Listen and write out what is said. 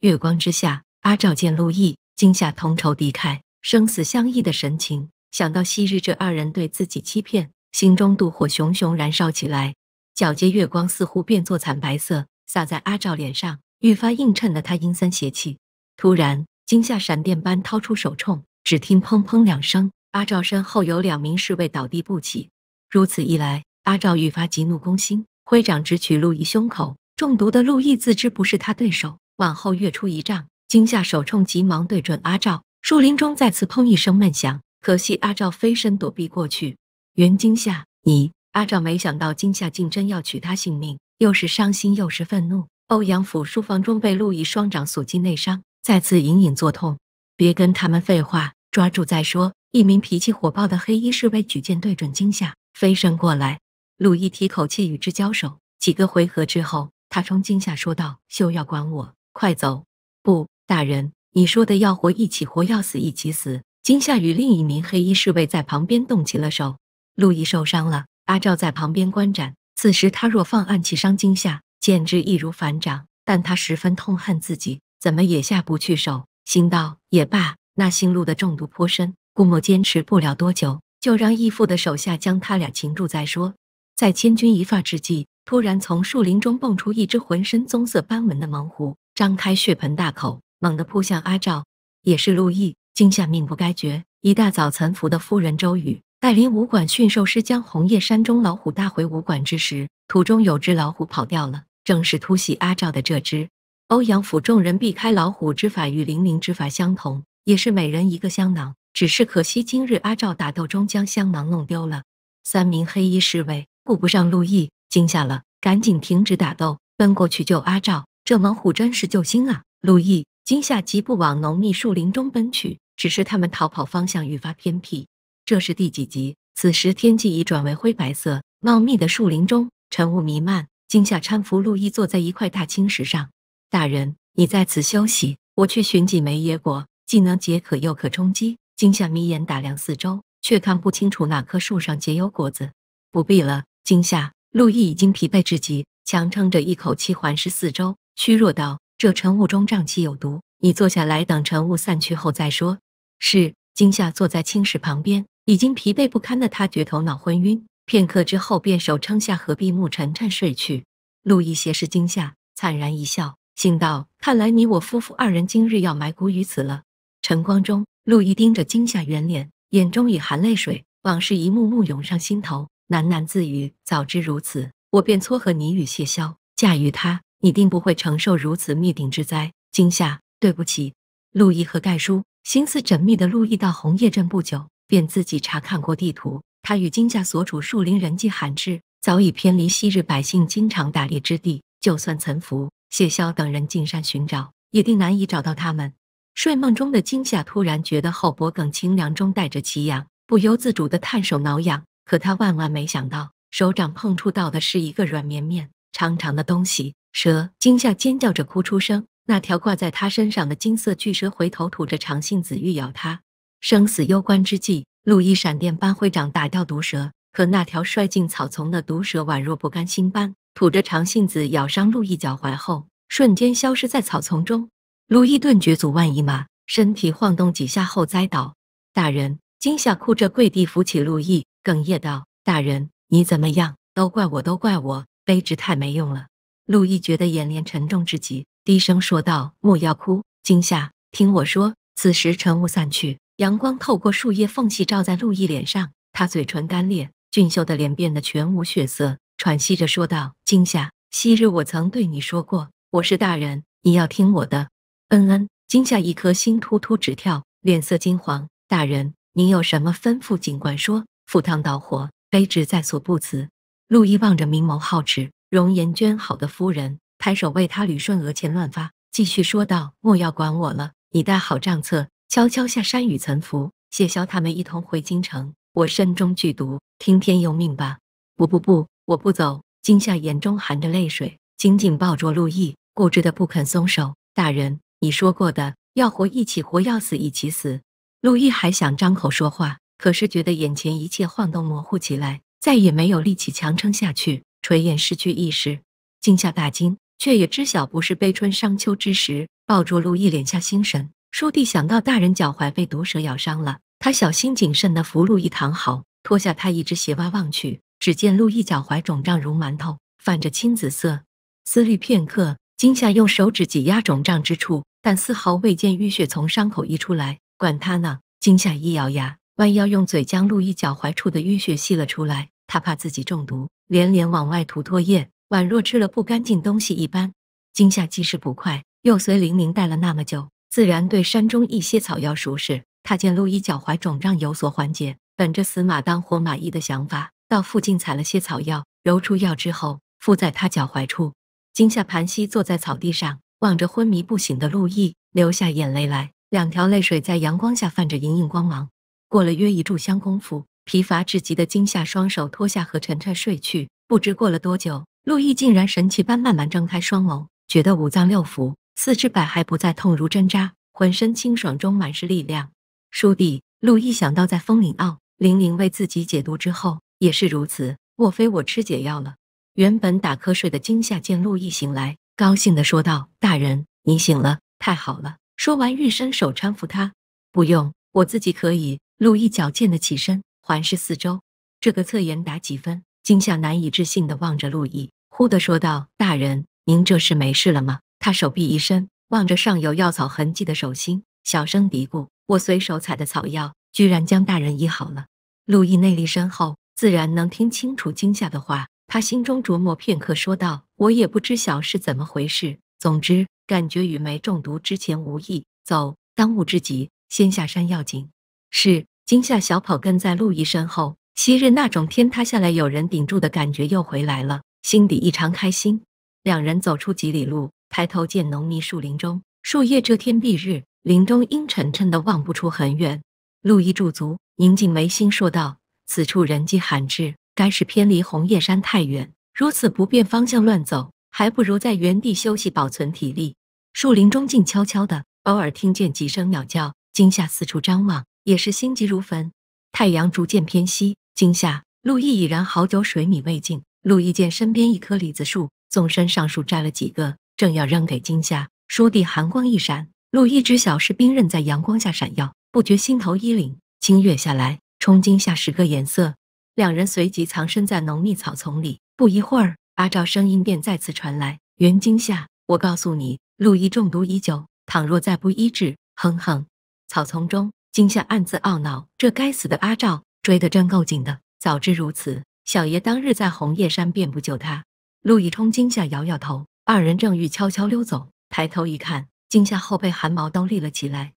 月光之下，阿照见陆毅惊吓同仇敌忾、生死相依的神情，想到昔日这二人对自己欺骗，心中妒火熊熊燃烧起来。皎洁月光似乎变作惨白色，洒在阿照脸上，愈发映衬了他阴森邪气。突然，惊吓闪电般掏出手铳，只听砰砰两声，阿照身后有两名侍卫倒地不起。如此一来，阿照愈发急怒攻心，挥掌直取陆毅胸口。中毒的陆毅自知不是他对手。往后跃出一丈，惊吓手冲急忙对准阿照。树林中再次砰一声闷响，可惜阿照飞身躲避过去。袁惊吓，你阿照没想到惊吓竟真要取他性命，又是伤心又是愤怒。欧阳府书房中被陆毅双掌锁进内伤，再次隐隐作痛。别跟他们废话，抓住再说。一名脾气火爆的黑衣侍卫举剑对准惊吓飞身过来，陆毅提口气与之交手。几个回合之后，他冲惊吓说道：“休要管我。”快走！不，大人，你说的要活一起活，要死一起死。惊吓与另一名黑衣侍卫在旁边动起了手，陆毅受伤了。阿照在旁边观战，此时他若放暗器伤惊吓，简直易如反掌。但他十分痛恨自己，怎么也下不去手，心道也罢，那姓陆的中毒颇深，顾摸坚持不了多久，就让义父的手下将他俩擒住再说。在千钧一发之际，突然从树林中蹦出一只浑身棕色斑纹的猛虎。张开血盆大口，猛地扑向阿赵。也是陆毅惊吓，命不该绝。一大早，岑服的夫人周雨带领武馆驯兽师将红叶山中老虎带回武馆之时，途中有只老虎跑掉了，正是突袭阿赵的这只。欧阳府众人避开老虎之法与灵灵之法相同，也是每人一个香囊，只是可惜今日阿赵打斗中将香囊弄丢了。三名黑衣侍卫顾不上陆毅惊吓了，赶紧停止打斗，奔过去救阿赵。这猛虎真是救星啊！路易惊吓疾步往浓密树林中奔去，只是他们逃跑方向愈发偏僻。这是第几集？此时天际已转为灰白色，茂密的树林中晨雾弥漫。惊吓搀扶路易坐在一块大青石上，大人，你在此休息，我去寻几枚野果，既能解渴又可充饥。惊吓眯眼打量四周，却看不清楚哪棵树上结有果子。不必了，惊吓。路易已经疲惫至极，强撑着一口气环视四周。虚弱道：“这晨雾中瘴气有毒，你坐下来，等晨雾散去后再说。”是惊吓坐在青石旁边，已经疲惫不堪的他觉头脑昏晕，片刻之后便手撑下合闭目沉沉睡去。陆毅斜视惊吓，惨然一笑，心道：“看来你我夫妇二人今日要埋骨于此了。”晨光中，陆毅盯着惊吓圆脸，眼中已含泪水，往事一幕幕涌上心头，喃喃自语：“早知如此，我便撮合你与谢霄，嫁与他。”你定不会承受如此灭顶之灾。惊夏，对不起。路易和盖叔心思缜密的路易到红叶镇不久，便自己查看过地图。他与惊家所处树林人迹罕至，早已偏离昔日百姓经常打猎之地。就算岑福、谢霄等人进山寻找，也定难以找到他们。睡梦中的惊夏突然觉得后脖梗清凉中带着奇痒，不由自主地探手挠痒。可他万万没想到，手掌碰触到的是一个软绵绵、长长的东西。蛇惊吓尖叫着哭出声，那条挂在他身上的金色巨蛇回头吐着长信子欲咬他。生死攸关之际，陆毅闪电般挥掌打掉毒蛇，可那条摔进草丛的毒蛇宛若不甘心般吐着长信子咬伤陆毅脚踝后，瞬间消失在草丛中。陆毅顿觉足万一马，身体晃动几下后栽倒。大人，惊吓哭着跪地扶起陆毅，哽咽道：“大人，你怎么样？都怪我，都怪我，卑职太没用了。”陆毅觉得眼帘沉重至极，低声说道：“莫要哭，惊夏，听我说。”此时晨雾散去，阳光透过树叶缝隙照在陆毅脸上，他嘴唇干裂，俊秀的脸变得全无血色，喘息着说道：“惊夏，昔日我曾对你说过，我是大人，你要听我的。”“嗯嗯。”惊夏一颗心突突直跳，脸色金黄。“大人，您有什么吩咐，尽管说，赴汤蹈火，卑职在所不辞。”陆毅望着明眸皓齿。容颜娟，好的夫人，拍手为她捋顺额前乱发，继续说道：“莫要管我了，你带好账册，悄悄下山与岑福、谢霄他们一同回京城。我身中剧毒，听天由命吧。”“不不不，我不走！”今夏眼中含着泪水，紧紧抱住陆毅，固执的不肯松手。“大人，你说过的，要活一起活，要死一起死。”陆毅还想张口说话，可是觉得眼前一切晃动模糊起来，再也没有力气强撑下去。垂眼失去意识，惊吓大惊，却也知晓不是悲春伤秋之时，抱住陆毅敛下心神。叔弟想到大人脚踝被毒蛇咬伤了，他小心谨慎地扶陆毅躺好，脱下他一只鞋袜望去，只见陆毅脚踝肿胀如馒头，泛着青紫色。思虑片刻，惊吓用手指挤压肿胀之处，但丝毫未见淤血从伤口溢出来。管他呢，惊吓一咬牙，弯腰用嘴将陆毅脚踝处的淤血吸了出来。他怕自己中毒。连连往外吐唾液，宛若吃了不干净东西一般。惊吓既是不快，又随林玲待了那么久，自然对山中一些草药熟识。他见陆毅脚踝肿胀有所缓解，本着死马当活马医的想法，到附近采了些草药，揉出药之后敷在他脚踝处。惊吓盘膝坐在草地上，望着昏迷不醒的陆毅，流下眼泪来，两条泪水在阳光下泛着莹莹光芒。过了约一炷香功夫。疲乏至极的惊夏双手脱下和晨晨睡去，不知过了多久，陆毅竟然神奇般慢慢睁开双眸，觉得五脏六腑、四肢百骸不再痛如针扎，浑身清爽中满是力量。倏地，陆毅想到在风岭坳，玲玲为自己解毒之后也是如此，莫非我吃解药了？原本打瞌睡的惊夏见陆毅醒来，高兴地说道：“大人，你醒了，太好了！”说完欲伸手搀扶他，不用，我自己可以。陆毅矫健地起身。环视四周，这个侧颜打几分？惊吓难以置信地望着陆毅，忽地说道：“大人，您这是没事了吗？”他手臂一伸，望着上有药草痕迹的手心，小声嘀咕：“我随手采的草药，居然将大人医好了。”陆毅内力深厚，自然能听清楚惊吓的话。他心中琢磨片刻，说道：“我也不知晓是怎么回事，总之感觉与没中毒之前无异。走，当务之急，先下山要紧。”是。惊吓小跑跟在陆毅身后，昔日那种天塌下来有人顶住的感觉又回来了，心底异常开心。两人走出几里路，抬头见浓密树林中，树叶遮天蔽日，林中阴沉沉的，望不出很远。陆毅驻足，宁紧眉心说道：“此处人迹罕至，该是偏离红叶山太远，如此不便方向乱走，还不如在原地休息，保存体力。”树林中静悄悄的，偶尔听见几声鸟叫，惊吓四处张望。也是心急如焚。太阳逐渐偏西，惊夏、陆毅已然好久水米未进。陆毅见身边一棵李子树，纵身上树摘了几个，正要扔给惊夏，倏地寒光一闪，陆毅知晓是兵刃在阳光下闪耀，不觉心头一凛，轻跃下来，冲惊夏十个颜色，两人随即藏身在浓密草丛里。不一会儿，阿赵声音便再次传来：“袁惊夏，我告诉你，陆毅中毒已久，倘若再不医治，哼哼。”草丛中。惊吓暗自懊恼，这该死的阿赵追得真够紧的。早知如此，小爷当日在红叶山便不救他。陆易冲惊吓摇摇头，二人正欲悄悄溜走，抬头一看，惊吓后背汗毛都立了起来。